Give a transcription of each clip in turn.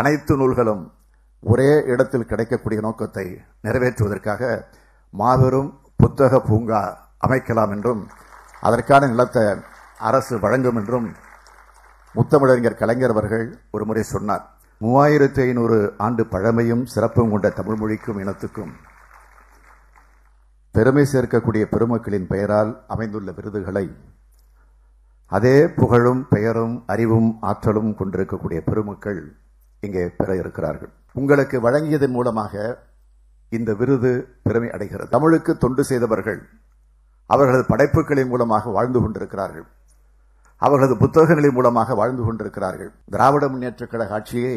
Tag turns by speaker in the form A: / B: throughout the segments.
A: அனைத்து நூல்களும் ஒரே இடத்தில் கிடைக்கக்கூடிய நோக்கத்தை நிறைவேற்றுவதற்காக மாபெரும் புத்தக பூங்கா அமைக்கலாம் என்றும் அதற்கான நிலத்தை அரசு வழங்கும் என்றும் முத்தமிழறிஞர் கலைஞர் அவர்கள் ஒரு முறை சொன்னார் மூவாயிரத்தி ஐநூறு ஆண்டு பழமையும் சிறப்பும் கொண்ட தமிழ் மொழிக்கும் இனத்துக்கும் பெருமை சேர்க்கக்கூடிய பெருமக்களின் பெயரால் அமைந்துள்ள விருதுகளை அதே புகழும் பெயரும் அறிவும் ஆற்றலும் கொண்டிருக்கக்கூடிய பெருமக்கள் இங்கே பெற இருக்கிறார்கள் உங்களுக்கு வழங்கியதன் மூலமாக இந்த விருது பெருமை அடைகிறது தமிழுக்கு தொண்டு செய்தவர்கள் அவர்களது படைப்புகளின் மூலமாக வாழ்ந்து கொண்டிருக்கிறார்கள் அவர்களது புத்தகங்களின் மூலமாக வாழ்ந்து கொண்டிருக்கிறார்கள் திராவிட முன்னேற்றக் கழக ஆட்சியை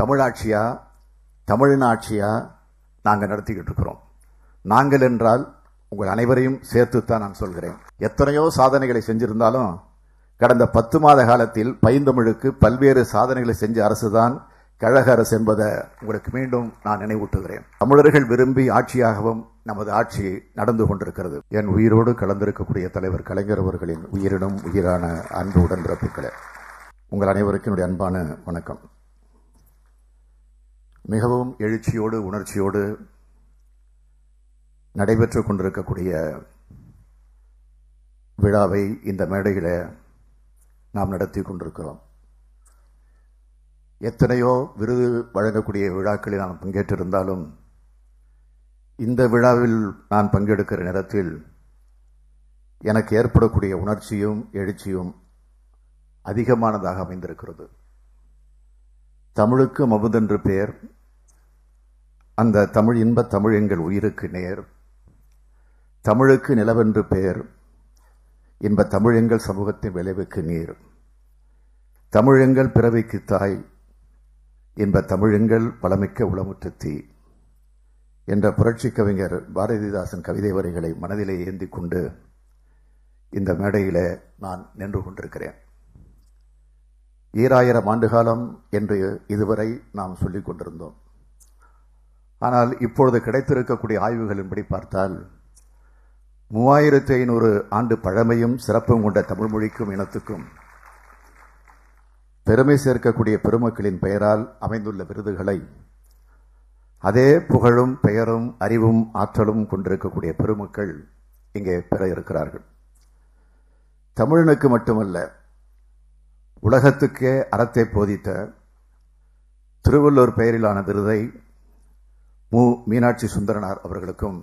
A: தமிழாட்சியா தமிழ்நாட்சியா நாங்கள் நடத்திக்கிட்டு இருக்கிறோம் நாங்கள் என்றால் உங்கள் அனைவரையும் சேர்த்து தான் நான் சொல்கிறேன் எத்தனையோ சாதனைகளை செஞ்சிருந்தாலும் கடந்த பத்து மாத காலத்தில் பைந்தமிழுக்கு பல்வேறு சாதனைகளை செஞ்ச அரசுதான் கழக அரசு என்பதை உங்களுக்கு மீண்டும் நான் நினைவூட்டுகிறேன் தமிழர்கள் விரும்பி ஆட்சியாகவும் நமது ஆட்சி நடந்து கொண்டிருக்கிறது என் உயிரோடு கலந்திருக்கக்கூடிய தலைவர் கலைஞர் அவர்களின் உயிரினும் உயிரான அன்பு உடன்பிறப்புகளே உங்கள் அனைவருக்கும் என்னுடைய அன்பான வணக்கம் மிகவும் எழுச்சியோடு உணர்ச்சியோடு நடைபெற்று கொண்டிருக்கக்கூடிய விழாவை இந்த மேடையில் நாம் நடத்தி கொண்டிருக்கிறோம் எத்தனையோ விருது வழங்கக்கூடிய விழாக்களில் நான் பங்கேற்றிருந்தாலும் இந்த விழாவில் நான் பங்கெடுக்கிற நேரத்தில் எனக்கு ஏற்படக்கூடிய உணர்ச்சியும் எழுச்சியும் அதிகமானதாக அமைந்திருக்கிறது தமிழுக்கு மபுதென்று பெயர் அந்த தமிழ் இன்ப தமிழ் எங்கள் உயிருக்கு நேர் தமிழுக்கு நிலவென்று பெயர் இன்ப தமிழெங்கள் சமூகத்தின் விளைவுக்கு நீர் தமிழெங்கள் பிறவைக்கு தாய் இன்ப தமிழெங்கள் வளமிக்க உளமுற்று தீ என்ற புரட்சி கவிஞர் பாரதிதாசன் கவிதை வரிகளை மனதிலே ஏந்தி கொண்டு இந்த மேடையில் நான் நின்று கொண்டிருக்கிறேன் ஈராயிரம் ஆண்டுகாலம் என்று இதுவரை நாம் சொல்லிக் கொண்டிருந்தோம் ஆனால் இப்பொழுது கிடைத்திருக்கக்கூடிய ஆய்வுகளின்படி பார்த்தால் மூவாயிரத்தி ஐநூறு ஆண்டு பழமையும் சிறப்பும் கொண்ட தமிழ் மொழிக்கும் இனத்துக்கும் பெருமை சேர்க்கக்கூடிய பெருமக்களின் பெயரால் அமைந்துள்ள விருதுகளை அதே புகழும் பெயரும் அறிவும் ஆற்றலும் கொண்டிருக்கக்கூடிய பெருமக்கள் இங்கே பெற இருக்கிறார்கள் தமிழனுக்கு மட்டுமல்ல உலகத்துக்கே அறத்தை போதித்த திருவள்ளூர் பெயரிலான விருதை மு மீனாட்சி சுந்தரனார் அவர்களுக்கும்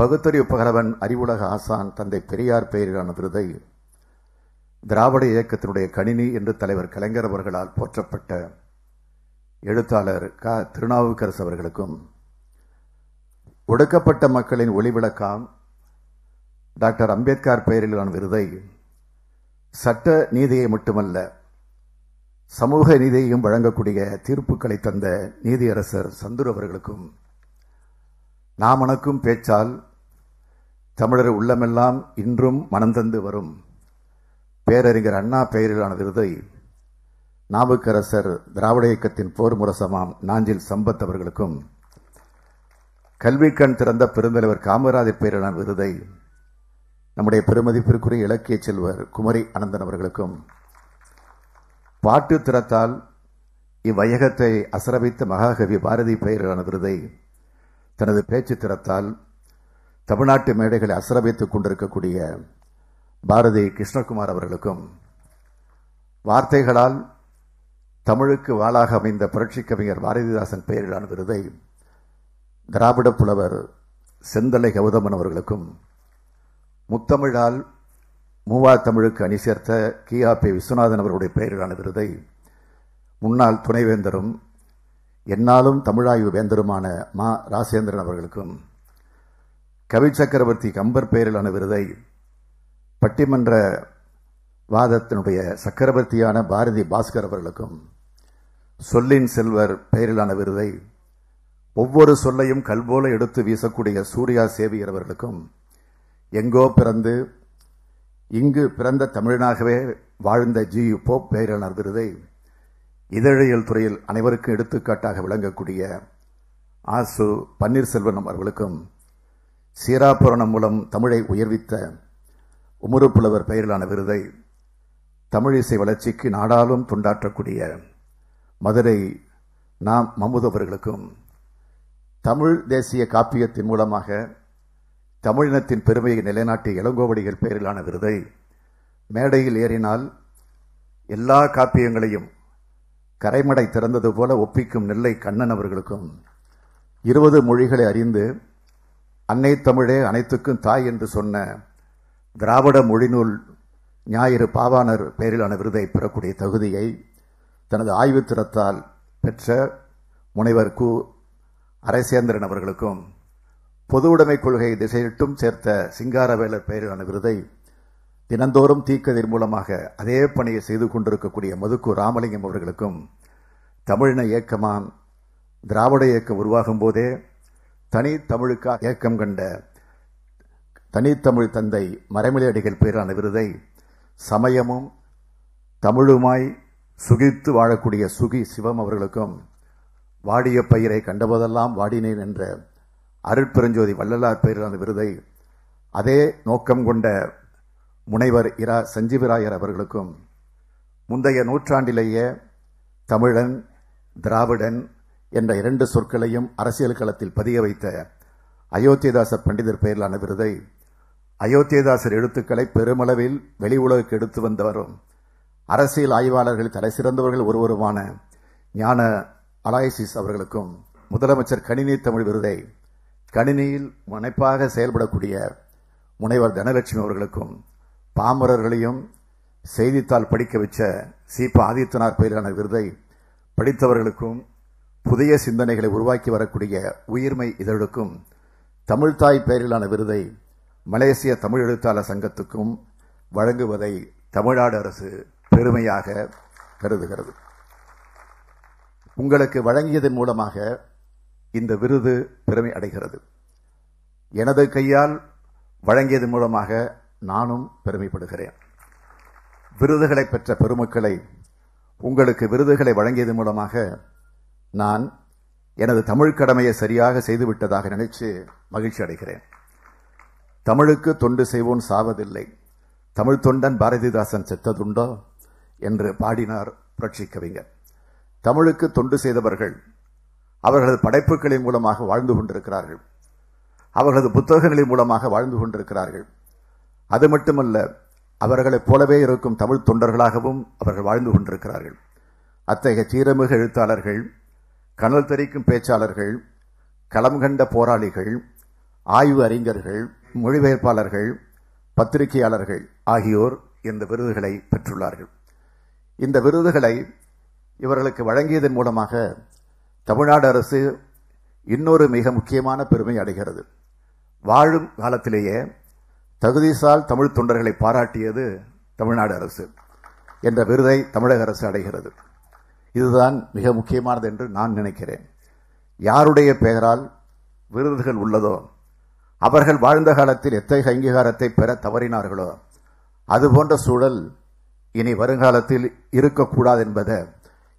A: பகுத்தறிவு பகலவன் அறிவுலக ஆசான் தந்தை பெரியார் பெயரிலான விருதை திராவிட இயக்கத்தினுடைய கணினி என்று தலைவர் கலைஞர் அவர்களால் போற்றப்பட்ட எழுத்தாளர் க திருநாவுக்கரசு அவர்களுக்கும் ஒடுக்கப்பட்ட மக்களின் ஒளிவிளக்காம் டாக்டர் அம்பேத்கர் பெயரிலான விருதை சட்ட நீதியை மட்டுமல்ல சமூக நீதியையும் வழங்கக்கூடிய தீர்ப்புகளை தந்த நீதியரசர் சந்துரு அவர்களுக்கும் நாம் நாமனுக்கும் பேச்சால் தமிழர் உள்ளமெல்லாம் இன்றும் மனந்தந்து வரும் பேரறிஞர் அண்ணா பெயரிலான விருதை நாவுக்கரசர் திராவிட இயக்கத்தின் போர் முரசமாம் நாஞ்சில் சம்பத் அவர்களுக்கும் கல்விக்கண் திறந்த பெருந்தலைவர் காமராஜர் பெயரிலான விருதை நம்முடைய பெருமதிப்பிற்குரிய இலக்கிய செல்வர் குமரி அனந்தன் அவர்களுக்கும் பாட்டு திறத்தால் இவ்வையகத்தை அசரவித்த மகாகவி பாரதி பெயரிலான விருதை தனது பேச்சு திறத்தால் தமிழ்நாட்டு மேடைகளை அசர கொண்டிருக்கக்கூடிய பாரதி கிருஷ்ணகுமார் அவர்களுக்கும் வார்த்தைகளால் தமிழுக்கு வாளாக அமைந்த புரட்சி கவிஞர் பாரதிதாசன் பெயரிலான விருதை திராவிட புலவர் செந்தலை கௌதமன் அவர்களுக்கும் முத்தமிழால் மூவா தமிழுக்கு அணி சேர்த்த பி விஸ்வநாதன் அவர்களுடைய பெயரிலான விருதை முன்னாள் துணைவேந்தரும் என்னாலும் தமிழாய்வு வேந்தருமான மா ராசேந்திரன் அவர்களுக்கும் கவி சக்கரவர்த்தி கம்பர் பெயரிலான விருதை பட்டிமன்ற வாதத்தினுடைய சக்கரவர்த்தியான பாரதி பாஸ்கர் அவர்களுக்கும் சொல்லின் செல்வர் பெயரிலான விருதை ஒவ்வொரு சொல்லையும் கல்போல எடுத்து வீசக்கூடிய சூர்யா சேவியர் அவர்களுக்கும் எங்கோ பிறந்து இங்கு பிறந்த தமிழனாகவே வாழ்ந்த ஜி போப் பெயரிலான விருதை இதழியல் துறையில் அனைவருக்கும் எடுத்துக்காட்டாக விளங்கக்கூடிய ஆசு பன்னீர்செல்வம் அவர்களுக்கும் சீராபுரணம் மூலம் தமிழை உயர்வித்த உமரு புலவர் பெயரிலான விருதை தமிழிசை வளர்ச்சிக்கு நாடாலும் துண்டாற்றக்கூடிய மதுரை நாம் மமுதவர்களுக்கும் அவர்களுக்கும் தமிழ் தேசிய காப்பியத்தின் மூலமாக தமிழினத்தின் பெருமையை நிலைநாட்டிய இளங்கோவடிகள் பெயரிலான விருதை மேடையில் ஏறினால் எல்லா காப்பியங்களையும் கரைமடை திறந்தது போல ஒப்பிக்கும் நெல்லை கண்ணன் அவர்களுக்கும் இருபது மொழிகளை அறிந்து அன்னை தமிழே அனைத்துக்கும் தாய் என்று சொன்ன திராவிட மொழிநூல் ஞாயிறு பாவாணர் பெயரிலான விருதை பெறக்கூடிய தகுதியை தனது ஆய்வு திறத்தால் பெற்ற முனைவர் கு அரசேந்திரன் அவர்களுக்கும் பொது உடைமை கொள்கை திசையிட்டும் சேர்த்த சிங்காரவேலர் பெயரிலான விருதை தினந்தோறும் தீக்கதிர் மூலமாக அதே பணியை செய்து கொண்டிருக்கக்கூடிய மதுக்கு ராமலிங்கம் அவர்களுக்கும் தமிழின இயக்கமான் திராவிட இயக்கம் உருவாகும் போதே தனி இயக்கம் கண்ட தனித்தமிழ் தந்தை மறைமலை அடிகள் பேரான விருதை சமயமும் தமிழுமாய் சுகித்து வாழக்கூடிய சுகி சிவம் அவர்களுக்கும் வாடிய பயிரை கண்டபோதெல்லாம் வாடினேன் என்ற அருட்பெருஞ்சோதி வள்ளலார் பெயரான விருதை அதே நோக்கம் கொண்ட முனைவர் இரா சஞ்சீவராயர் அவர்களுக்கும் முந்தைய நூற்றாண்டிலேயே தமிழன் திராவிடன் என்ற இரண்டு சொற்களையும் அரசியல் களத்தில் பதிய வைத்த அயோத்தியதாசர் பண்டிதர் பெயரிலான விருதை அயோத்தியதாசர் எழுத்துக்களை பெருமளவில் வெளி உலகுக்கு எடுத்து வந்தவரும் அரசியல் ஆய்வாளர்கள் தலை சிறந்தவர்கள் ஒருவருமான ஞான அலாயசிஸ் அவர்களுக்கும் முதலமைச்சர் கணினி தமிழ் விருதை கணினியில் முனைப்பாக செயல்படக்கூடிய முனைவர் தனலட்சுமி அவர்களுக்கும் பாமரர்களையும் செய்தித்தாள் படிக்க வச்ச சீப ஆதித்யநாத் பெயரான விருதை படித்தவர்களுக்கும் புதிய சிந்தனைகளை உருவாக்கி வரக்கூடிய உயிர்மை இதழுக்கும் தமிழ்தாய் பெயரிலான விருதை மலேசிய தமிழ் எழுத்தாளர் சங்கத்துக்கும் வழங்குவதை தமிழ்நாடு அரசு பெருமையாக கருதுகிறது உங்களுக்கு வழங்கியதன் மூலமாக இந்த விருது பெருமை அடைகிறது எனது கையால் வழங்கியதன் மூலமாக நானும் பெருமைப்படுகிறேன் விருதுகளை பெற்ற பெருமக்களை உங்களுக்கு விருதுகளை வழங்கியது மூலமாக நான் எனது தமிழ் கடமையை சரியாக செய்துவிட்டதாக நினைச்சு மகிழ்ச்சி அடைகிறேன் தமிழுக்கு தொண்டு செய்வோன் சாவதில்லை தமிழ் தொண்டன் பாரதிதாசன் செத்ததுண்டோ என்று பாடினார் புரட்சி கவிஞர் தமிழுக்கு தொண்டு செய்தவர்கள் அவர்களது படைப்புகளின் மூலமாக வாழ்ந்து கொண்டிருக்கிறார்கள் அவர்களது புத்தகங்களின் மூலமாக வாழ்ந்து கொண்டிருக்கிறார்கள் அது மட்டுமல்ல அவர்களைப் போலவே இருக்கும் தமிழ் தொண்டர்களாகவும் அவர்கள் வாழ்ந்து கொண்டிருக்கிறார்கள் அத்தகைய தீரமிகு எழுத்தாளர்கள் கனல் தெரிக்கும் பேச்சாளர்கள் களம் கண்ட போராளிகள் ஆய்வு அறிஞர்கள் மொழிபெயர்ப்பாளர்கள் பத்திரிகையாளர்கள் ஆகியோர் இந்த விருதுகளை பெற்றுள்ளார்கள் இந்த விருதுகளை இவர்களுக்கு வழங்கியதன் மூலமாக தமிழ்நாடு அரசு இன்னொரு மிக முக்கியமான பெருமை அடைகிறது வாழும் காலத்திலேயே தகுதிசால் தமிழ் தொண்டர்களை பாராட்டியது தமிழ்நாடு அரசு என்ற விருதை தமிழக அரசு அடைகிறது இதுதான் மிக முக்கியமானது என்று நான் நினைக்கிறேன் யாருடைய பெயரால் விருதுகள் உள்ளதோ அவர்கள் வாழ்ந்த காலத்தில் எத்தகைய அங்கீகாரத்தை பெற தவறினார்களோ அதுபோன்ற சூழல் இனி வருங்காலத்தில் இருக்கக்கூடாது என்பதை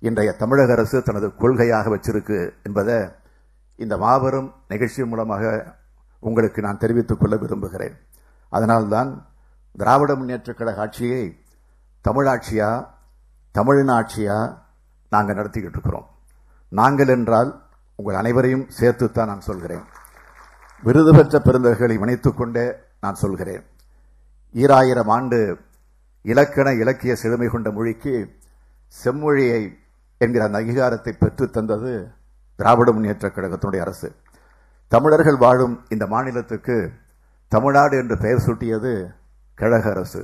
A: இன்றைய தமிழக அரசு தனது கொள்கையாக வச்சிருக்கு என்பதை இந்த மாபெரும் நிகழ்ச்சி மூலமாக உங்களுக்கு நான் தெரிவித்துக் கொள்ள விரும்புகிறேன் அதனால்தான் திராவிட முன்னேற்றக் கழக ஆட்சியை தமிழாட்சியா தமிழின் ஆட்சியா நாங்கள் நடத்திக்கிட்டு இருக்கிறோம் நாங்கள் என்றால் உங்கள் அனைவரையும் சேர்த்துத்தான் நான் சொல்கிறேன் விருது பெற்ற பெருந்தர்களை இணைத்துக் கொண்டே நான் சொல்கிறேன் ஈராயிரம் ஆண்டு இலக்கண இலக்கிய செழுமை கொண்ட மொழிக்கு செம்மொழியை என்கிற அந்த அங்கீகாரத்தை பெற்று தந்தது திராவிட முன்னேற்றக் கழகத்தினுடைய அரசு தமிழர்கள் வாழும் இந்த மாநிலத்துக்கு தமிழ்நாடு என்று பெயர் சூட்டியது கழக அரசு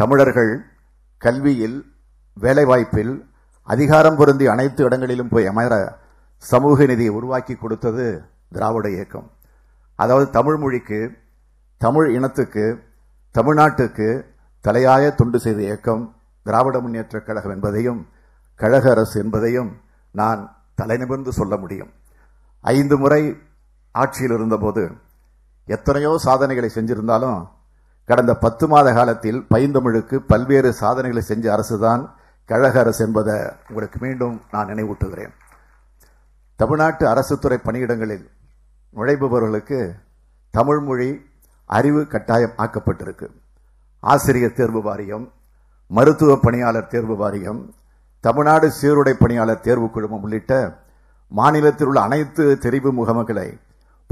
A: தமிழர்கள் கல்வியில் வேலைவாய்ப்பில் அதிகாரம் பொருந்தி அனைத்து இடங்களிலும் போய் அமர சமூக நிதியை உருவாக்கி கொடுத்தது திராவிட இயக்கம் அதாவது தமிழ் மொழிக்கு தமிழ் இனத்துக்கு தமிழ்நாட்டுக்கு தலையாய தொண்டு செய்த இயக்கம் திராவிட முன்னேற்ற கழகம் என்பதையும் கழக அரசு என்பதையும் நான் தலைநிமிர்ந்து சொல்ல முடியும் ஐந்து முறை ஆட்சியில் இருந்தபோது எத்தனையோ சாதனைகளை செஞ்சிருந்தாலும் கடந்த பத்து மாத காலத்தில் பைந்தமிழுக்கு பல்வேறு சாதனைகளை செஞ்ச அரசுதான் கழக அரசு என்பதை உங்களுக்கு மீண்டும் நான் நினைவூட்டுகிறேன் தமிழ்நாட்டு அரசு துறை பணியிடங்களில் நுழைபவர்களுக்கு தமிழ் மொழி அறிவு கட்டாயம் ஆக்கப்பட்டிருக்கு ஆசிரியர் தேர்வு வாரியம் மருத்துவ பணியாளர் தேர்வு வாரியம் தமிழ்நாடு சீருடை பணியாளர் தேர்வு குழுமம் உள்ளிட்ட மாநிலத்தில் உள்ள அனைத்து தெரிவு முகமைகளை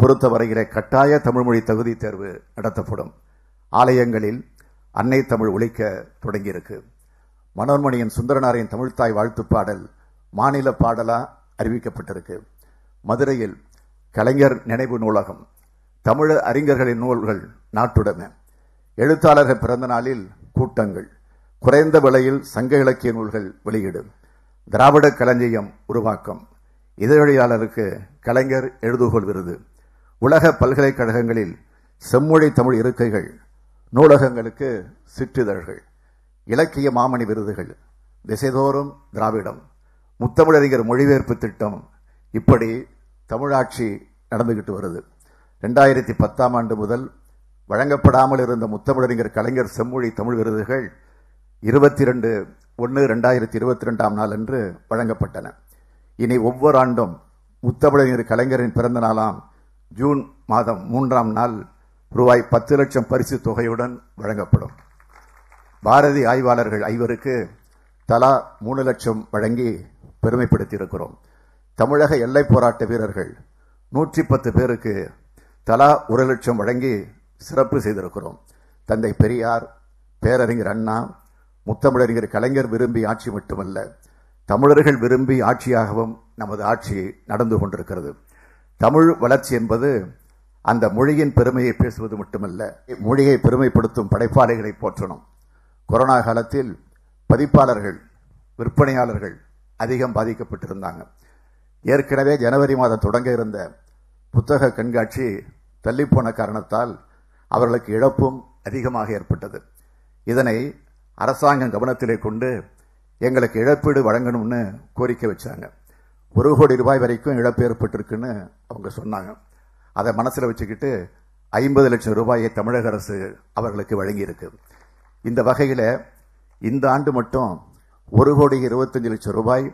A: பொறுத்த வரைகிற கட்டாய தமிழ்மொழி தகுதி தேர்வு நடத்தப்படும் ஆலயங்களில் அன்னை தமிழ் ஒழிக்க தொடங்கியிருக்கு மனோன்மணியின் சுந்தரனாரின் தமிழ்த்தாய் வாழ்த்து பாடல் மாநில பாடலாக அறிவிக்கப்பட்டிருக்கு மதுரையில் கலைஞர் நினைவு நூலகம் தமிழ் அறிஞர்களின் நூல்கள் நாட்டுடன எழுத்தாளர்கள் பிறந்த நாளில் கூட்டங்கள் குறைந்த விலையில் சங்க இலக்கிய நூல்கள் வெளியீடு திராவிட களஞ்சியம் உருவாக்கம் இதழியாளருக்கு கலைஞர் எழுதுகோள் விருது உலக பல்கலைக்கழகங்களில் செம்மொழி தமிழ் இருக்கைகள் நூலகங்களுக்கு சிற்றிதழ்கள் இலக்கிய மாமணி விருதுகள் திசைதோறும் திராவிடம் முத்தமிழறிஞர் மொழிபெயர்ப்பு திட்டம் இப்படி தமிழாட்சி நடந்துகிட்டு வருது ரெண்டாயிரத்தி பத்தாம் ஆண்டு முதல் வழங்கப்படாமல் இருந்த முத்தமிழறிஞர் கலைஞர் செம்மொழி தமிழ் விருதுகள் இருபத்தி ரெண்டு ஒன்று ரெண்டாயிரத்தி இருபத்தி ரெண்டாம் நாள் அன்று வழங்கப்பட்டன இனி ஒவ்வொரு ஆண்டும் முத்தமிழறிஞர் கலைஞரின் பிறந்த நாளாம் ஜூன் மாதம் மூன்றாம் நாள் ரூபாய் பத்து லட்சம் பரிசு தொகையுடன் வழங்கப்படும் பாரதி ஆய்வாளர்கள் ஐவருக்கு தலா மூணு லட்சம் வழங்கி பெருமைப்படுத்தியிருக்கிறோம் தமிழக எல்லை போராட்ட வீரர்கள் நூற்றி பத்து பேருக்கு தலா ஒரு லட்சம் வழங்கி சிறப்பு செய்திருக்கிறோம் தந்தை பெரியார் பேரறிஞர் அண்ணா முத்தமிழறிஞர் கலைஞர் விரும்பி ஆட்சி மட்டுமல்ல தமிழர்கள் விரும்பி ஆட்சியாகவும் நமது ஆட்சி நடந்து கொண்டிருக்கிறது தமிழ் வளர்ச்சி என்பது அந்த மொழியின் பெருமையை பேசுவது மட்டுமல்ல மொழியை பெருமைப்படுத்தும் படைப்பாளிகளை போற்றணும் கொரோனா காலத்தில் பதிப்பாளர்கள் விற்பனையாளர்கள் அதிகம் பாதிக்கப்பட்டிருந்தாங்க ஏற்கனவே ஜனவரி மாதம் தொடங்க இருந்த புத்தக கண்காட்சி தள்ளிப்போன காரணத்தால் அவர்களுக்கு இழப்பும் அதிகமாக ஏற்பட்டது இதனை அரசாங்கம் கவனத்திலே கொண்டு எங்களுக்கு இழப்பீடு வழங்கணும்னு கோரிக்கை வச்சாங்க ஒரு கோடி ரூபாய் வரைக்கும் இழப்பு ஏற்பட்டிருக்குன்னு அவங்க சொன்னாங்க அதை மனசில் வச்சுக்கிட்டு ஐம்பது லட்சம் ரூபாயை தமிழக அரசு அவர்களுக்கு வழங்கியிருக்கு இந்த வகையில் இந்த ஆண்டு மட்டும் ஒரு கோடி இருபத்தஞ்சு லட்சம் ரூபாய்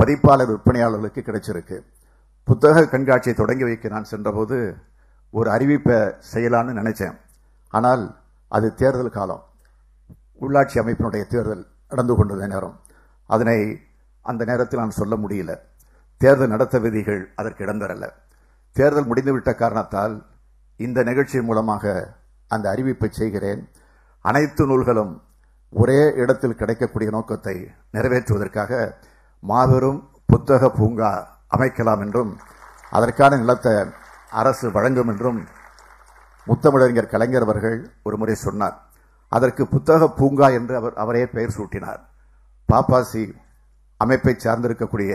A: பதிப்பாளர் விற்பனையாளர்களுக்கு கிடைச்சிருக்கு புத்தக கண்காட்சியை தொடங்கி வைக்க நான் சென்றபோது ஒரு அறிவிப்பை செய்யலான்னு நினைச்சேன் ஆனால் அது தேர்தல் காலம் உள்ளாட்சி அமைப்பினுடைய தேர்தல் நடந்து கொண்டிருந்த நேரம் அதனை அந்த நேரத்தில் நான் சொல்ல முடியல தேர்தல் நடத்த விதிகள் அதற்கு இடந்தரல்ல தேர்தல் முடிந்துவிட்ட காரணத்தால் இந்த நிகழ்ச்சி மூலமாக அந்த அறிவிப்பை செய்கிறேன் அனைத்து நூல்களும் ஒரே இடத்தில் கிடைக்கக்கூடிய நோக்கத்தை நிறைவேற்றுவதற்காக மாபெரும் புத்தக பூங்கா அமைக்கலாம் என்றும் அதற்கான நிலத்தை அரசு வழங்கும் என்றும் முத்தமிழறிஞர் கலைஞர் அவர்கள் ஒரு முறை சொன்னார் அதற்கு புத்தக பூங்கா என்று அவர் அவரே பெயர் சூட்டினார் பாப்பாசி அமைப்பை சார்ந்திருக்கக்கூடிய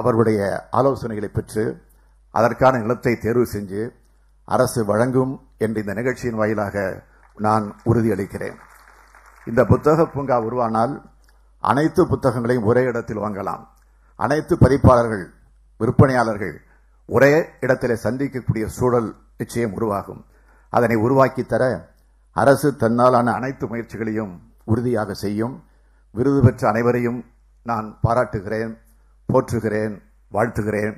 A: அவர்களுடைய ஆலோசனைகளை பெற்று அதற்கான நிலத்தை தேர்வு செஞ்சு அரசு வழங்கும் என்று இந்த நிகழ்ச்சியின் வாயிலாக நான் உறுதியளிக்கிறேன் இந்த புத்தக பூங்கா உருவானால் அனைத்து புத்தகங்களையும் ஒரே இடத்தில் வாங்கலாம் அனைத்து பதிப்பாளர்கள் விற்பனையாளர்கள் ஒரே இடத்தில் சந்திக்கக்கூடிய சூழல் நிச்சயம் உருவாகும் அதனை உருவாக்கி தர அரசு தன்னாலான அனைத்து முயற்சிகளையும் உறுதியாக செய்யும் விருது பெற்ற அனைவரையும் நான் பாராட்டுகிறேன் போற்றுகிறேன் வாழ்த்துகிறேன்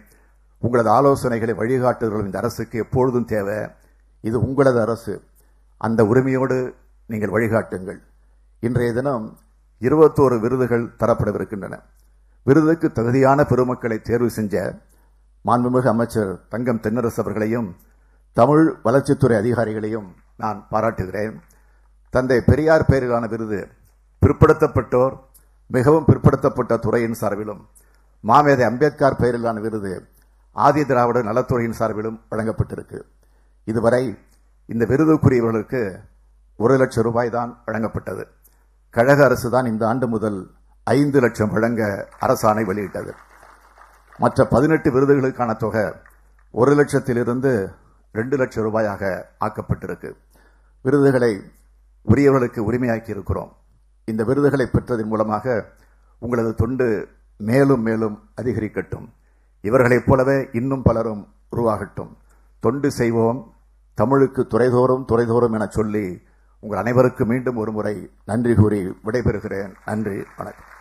A: உங்களது ஆலோசனைகளை வழிகாட்டுதலும் இந்த அரசுக்கு எப்பொழுதும் தேவை இது உங்களது அரசு அந்த உரிமையோடு நீங்கள் வழிகாட்டுங்கள் இன்றைய தினம் இருபத்தோரு விருதுகள் தரப்படவிருக்கின்றன விருதுக்கு தகுதியான பெருமக்களை தேர்வு செஞ்ச மாண்புமிகு அமைச்சர் தங்கம் தென்னரசு அவர்களையும் தமிழ் வளர்ச்சித்துறை அதிகாரிகளையும் நான் பாராட்டுகிறேன் தந்தை பெரியார் பெயரிலான விருது பிற்படுத்தப்பட்டோர் மிகவும் பிற்படுத்தப்பட்ட துறையின் சார்பிலும் மாமேதை அம்பேத்கர் பெயரிலான விருது ஆதி திராவிட நலத்துறையின் சார்பிலும் வழங்கப்பட்டிருக்கு இதுவரை இந்த விருதுக்குரியவர்களுக்கு ஒரு லட்சம் ரூபாய் தான் வழங்கப்பட்டது கழக அரசு தான் இந்த ஆண்டு முதல் ஐந்து லட்சம் வழங்க அரசாணை வெளியிட்டது மற்ற பதினெட்டு விருதுகளுக்கான தொகை ஒரு லட்சத்திலிருந்து ரெண்டு லட்சம் ரூபாயாக ஆக்கப்பட்டிருக்கு விருதுகளை உரியவர்களுக்கு உரிமையாக்கி இருக்கிறோம் இந்த விருதுகளை பெற்றதன் மூலமாக உங்களது தொண்டு மேலும் மேலும் அதிகரிக்கட்டும் இவர்களைப் போலவே இன்னும் பலரும் உருவாகட்டும் தொண்டு செய்வோம் தமிழுக்கு துறைதோறும் துறைதோறும் என சொல்லி உங்கள் அனைவருக்கும் மீண்டும் ஒரு முறை நன்றி கூறி விடைபெறுகிறேன் நன்றி வணக்கம்